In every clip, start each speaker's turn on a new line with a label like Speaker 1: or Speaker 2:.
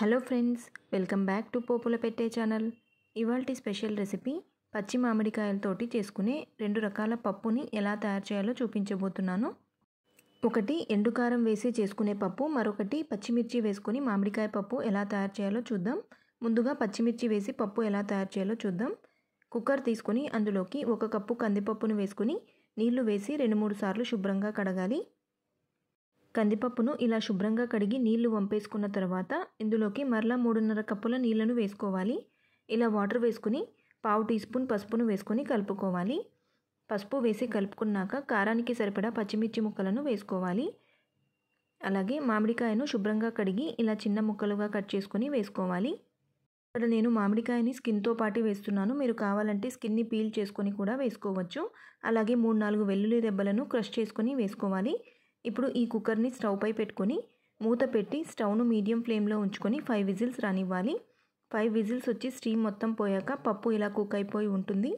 Speaker 1: hello friends welcome back to పోపుల పెట్టే channel ఇవాళ స్పెషల్ రెసిపీ పచ్చి మామిడికాయలతోటి చేసుకునే రెండు రకాల పప్పుని ఎలా తయారు చేయాలో చూపించబోతున్నాను ఒకటి ఎండుకారం వేసి చేసుకునే పప్పు మరొకటి పచ్చిమిర్చి వేసుకొని మామిడికాయ పప్పు ఎలా తయారు చేయాలో చూద్దాం ముందుగా పచ్చిమిర్చి వేసి పప్పు ఎలా తయారు చేయాలో చూద్దాం కుక్కర్ తీసుకొని అందులోకి ఒక కప్పు కందిపప్పును వేసుకుని నీళ్లు వేసి రెండు మూడు సార్లు శుభ్రంగా కడగాలి కందిపప్పును ఇలా శుభ్రంగా కడిగి నీళ్లు వంపేసుకున్న తర్వాత ఇందులోకి మరలా మూడున్నర కప్పుల నీళ్లను వేసుకోవాలి ఇలా వాటర్ వేసుకుని పావు టీ స్పూన్ పసుపును వేసుకొని కలుపుకోవాలి పసుపు వేసి కలుపుకున్నాక కారానికి సరిపడా పచ్చిమిర్చి ముక్కలను వేసుకోవాలి అలాగే మామిడికాయను శుభ్రంగా కడిగి ఇలా చిన్న ముక్కలుగా కట్ చేసుకొని వేసుకోవాలి ఇక్కడ నేను మామిడికాయని స్కిన్తో పాటు వేస్తున్నాను మీరు కావాలంటే స్కిన్ని పీల్ చేసుకొని కూడా వేసుకోవచ్చు అలాగే మూడు నాలుగు వెల్లుల్లి దెబ్బలను క్రష్ చేసుకొని వేసుకోవాలి ఇప్పుడు ఈ కుక్కర్ని స్టవ్పై పెట్టుకొని మూత పెట్టి స్టవ్ను మీడియం ఫ్లేమ్లో ఉంచుకొని ఫైవ్ విజిల్స్ రానివ్వాలి ఫైవ్ విజిల్స్ వచ్చి స్టీమ్ మొత్తం పోయాక పప్పు ఇలా కుక్ అయిపోయి ఉంటుంది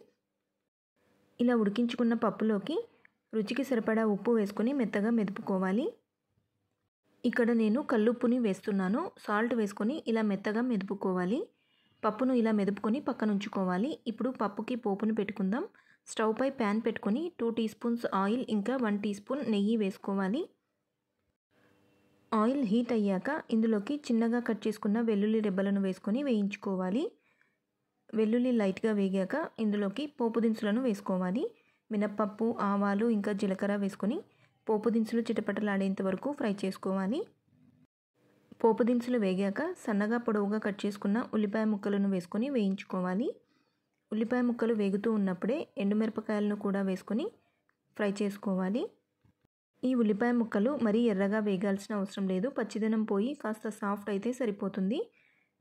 Speaker 1: ఇలా ఉడికించుకున్న పప్పులోకి రుచికి సరిపడా ఉప్పు వేసుకొని మెత్తగా మెదుపుకోవాలి ఇక్కడ నేను కల్లుప్పుని వేస్తున్నాను సాల్ట్ వేసుకొని ఇలా మెత్తగా మెదుపుకోవాలి పప్పును ఇలా మెదుపుకొని పక్కనుంచుకోవాలి ఇప్పుడు పప్పుకి పోపును పెట్టుకుందాం స్టవ్పై ప్యాన్ పెట్టుకొని టూ టీ స్పూన్స్ ఆయిల్ ఇంకా వన్ టీ స్పూన్ నెయ్యి వేసుకోవాలి ఆయిల్ హీట్ అయ్యాక ఇందులోకి చిన్నగా కట్ చేసుకున్న వెల్లుల్లి రెబ్బలను వేసుకొని వేయించుకోవాలి వెల్లుల్లి లైట్గా వేగాక ఇందులోకి పోపు దినుసులను వేసుకోవాలి మినప్పప్పు ఆవాలు ఇంకా జీలకర్ర వేసుకొని పోపు దినుసులు చిటపటలాడేంత వరకు ఫ్రై చేసుకోవాలి పోపు దినుసులు వేగాక సన్నగా పొడవుగా కట్ చేసుకున్న ఉల్లిపాయ ముక్కలను వేసుకొని వేయించుకోవాలి ఉల్లిపాయ ముక్కలు వేగుతూ ఉన్నప్పుడే ఎండుమిరపకాయలను కూడా వేసుకొని ఫ్రై చేసుకోవాలి ఈ ఉల్లిపాయ ముక్కలు మరీ ఎర్రగా వేగాల్సిన అవసరం లేదు పచ్చిదనం పోయి కాస్త సాఫ్ట్ అయితే సరిపోతుంది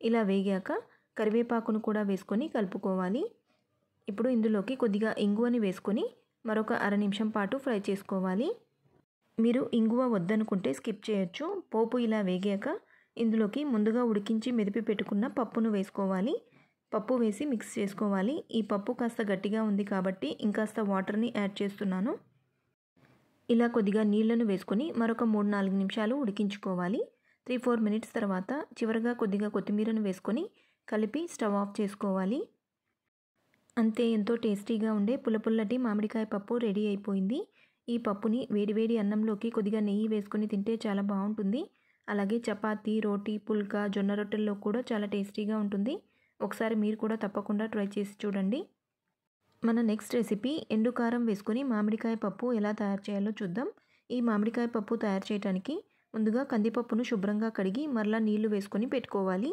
Speaker 1: ఇలా వేగాక కరివేపాకును కూడా వేసుకొని కలుపుకోవాలి ఇప్పుడు ఇందులోకి కొద్దిగా ఇంగువని వేసుకొని మరొక అర నిమిషం పాటు ఫ్రై చేసుకోవాలి మీరు ఇంగువ వద్దనుకుంటే స్కిప్ చేయొచ్చు పోపు ఇలా వేగాక ఇందులోకి ముందుగా ఉడికించి మెదిపి పెట్టుకున్న పప్పును వేసుకోవాలి పప్పు వేసి మిక్స్ చేసుకోవాలి ఈ పప్పు కాస్త గట్టిగా ఉంది కాబట్టి ఇంకాస్త వాటర్ని యాడ్ చేస్తున్నాను ఇలా కొద్దిగా నీళ్లను వేసుకొని మరొక మూడు నాలుగు నిమిషాలు ఉడికించుకోవాలి త్రీ ఫోర్ మినిట్స్ తర్వాత చివరగా కొద్దిగా కొత్తిమీరను వేసుకొని కలిపి స్టవ్ ఆఫ్ చేసుకోవాలి అంతే ఎంతో టేస్టీగా ఉండే పుల్లపుల్లటి మామిడికాయ పప్పు రెడీ అయిపోయింది ఈ పప్పుని వేడివేడి అన్నంలోకి కొద్దిగా నెయ్యి వేసుకొని తింటే చాలా బాగుంటుంది అలాగే చపాతీ రోటీ పుల్కా జొన్న రొట్టెల్లో కూడా చాలా టేస్టీగా ఉంటుంది ఒకసారి మీరు కూడా తప్పకుండా ట్రై చేసి చూడండి మన నెక్స్ట్ రెసిపీ ఎండుకారం వేసుకొని మామిడికాయ పప్పు ఎలా తయారు చేయాలో చూద్దాం ఈ మామిడికాయ పప్పు తయారు చేయడానికి ముందుగా కందిపప్పును శుభ్రంగా కడిగి మరలా నీళ్లు వేసుకొని పెట్టుకోవాలి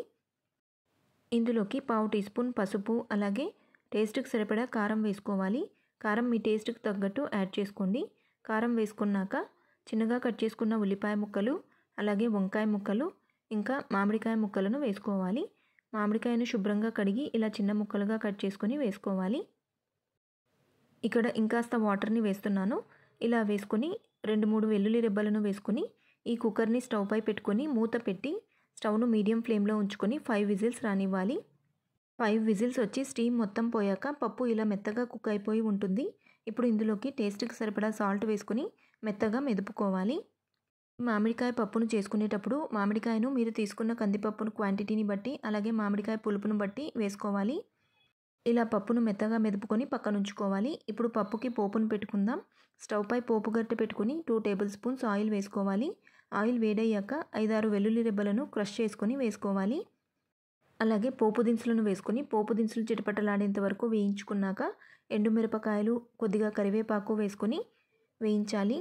Speaker 1: ఇందులోకి పావు టీ స్పూన్ పసుపు అలాగే టేస్ట్కి సరిపడా కారం వేసుకోవాలి కారం మీ టేస్ట్కి తగ్గట్టు యాడ్ చేసుకోండి కారం వేసుకున్నాక చిన్నగా కట్ చేసుకున్న ఉల్లిపాయ ముక్కలు అలాగే వంకాయ ముక్కలు ఇంకా మామిడికాయ ముక్కలను వేసుకోవాలి మామిడికాయను శుభ్రంగా కడిగి ఇలా చిన్న ముక్కలుగా కట్ చేసుకొని వేసుకోవాలి ఇక్కడ ఇంకాస్త వాటర్ని వేస్తున్నాను ఇలా వేసుకొని రెండు మూడు వెల్లుల్లి రెబ్బలను వేసుకొని ఈ కుక్కర్ని స్టవ్ పై పెట్టుకొని మూత పెట్టి స్టవ్ను మీడియం ఫ్లేమ్లో ఉంచుకొని ఫైవ్ విజిల్స్ రానివ్వాలి ఫైవ్ విజిల్స్ వచ్చి స్టీమ్ మొత్తం పోయాక పప్పు ఇలా మెత్తగా కుక్ అయిపోయి ఉంటుంది ఇప్పుడు ఇందులోకి టేస్ట్కి సరిపడా సాల్ట్ వేసుకొని మెత్తగా మెదుపుకోవాలి మామిడికాయ పప్పును చేసుకునేటప్పుడు మామిడికాయను మీరు తీసుకున్న కందిపప్పును క్వాంటిటీని బట్టి అలాగే మామిడికాయ పులుపును బట్టి వేసుకోవాలి ఇలా పప్పును మెత్తగా మెదుపుకొని పక్కనుంచుకోవాలి ఇప్పుడు పప్పుకి పోపును పెట్టుకుందాం స్టవ్పై పోపు గట్ట పెట్టుకుని టూ టేబుల్ స్పూన్స్ ఆయిల్ వేసుకోవాలి ఆయిల్ వేడయ్యాక ఐదారు వెల్లుల్లి రెబ్బలను క్రష్ చేసుకొని వేసుకోవాలి అలాగే పోపు దినుసులను వేసుకొని పోపు దినుసులు చిటపటలాడేంత వరకు వేయించుకున్నాక ఎండుమిరపకాయలు కొద్దిగా కరివేపాకు వేసుకొని వేయించాలి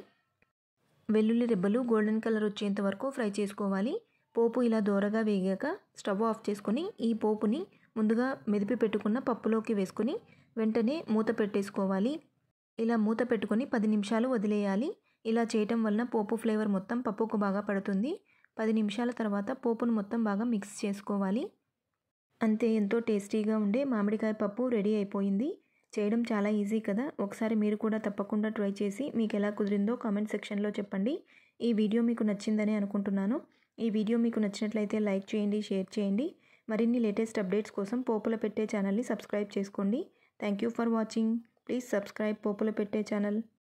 Speaker 1: వెల్లుల్లి రెబ్బలు గోల్డెన్ కలర్ వచ్చేంత వరకు ఫ్రై చేసుకోవాలి పోపు ఇలా దూరగా వేగాక స్టవ్ ఆఫ్ చేసుకొని ఈ పోపుని ముందుగా మెదిపి పెట్టుకున్న పప్పులోకి వేసుకొని వెంటనే మూత పెట్టేసుకోవాలి ఇలా మూత పెట్టుకొని పది నిమిషాలు వదిలేయాలి ఇలా చేయటం వలన పోపు ఫ్లేవర్ మొత్తం పప్పుకు బాగా పడుతుంది పది నిమిషాల తర్వాత పోపును మొత్తం బాగా మిక్స్ చేసుకోవాలి అంతే ఎంతో టేస్టీగా ఉండే మామిడికాయ పప్పు రెడీ అయిపోయింది చేయడం చాలా ఈజీ కదా ఒకసారి మీరు కూడా తప్పకుండా ట్రై చేసి మీకు ఎలా కుదిరిందో కామెంట్ సెక్షన్లో చెప్పండి ఈ వీడియో మీకు నచ్చిందని అనుకుంటున్నాను ఈ వీడియో మీకు నచ్చినట్లయితే లైక్ చేయండి షేర్ చేయండి మరిన్ని లేటెస్ట్ అప్డేట్స్ కోసం పోపుల పెట్టే ఛానల్ని సబ్స్క్రైబ్ చేసుకోండి thank you for watching please subscribe పోపుల పెట్టే ఛానల్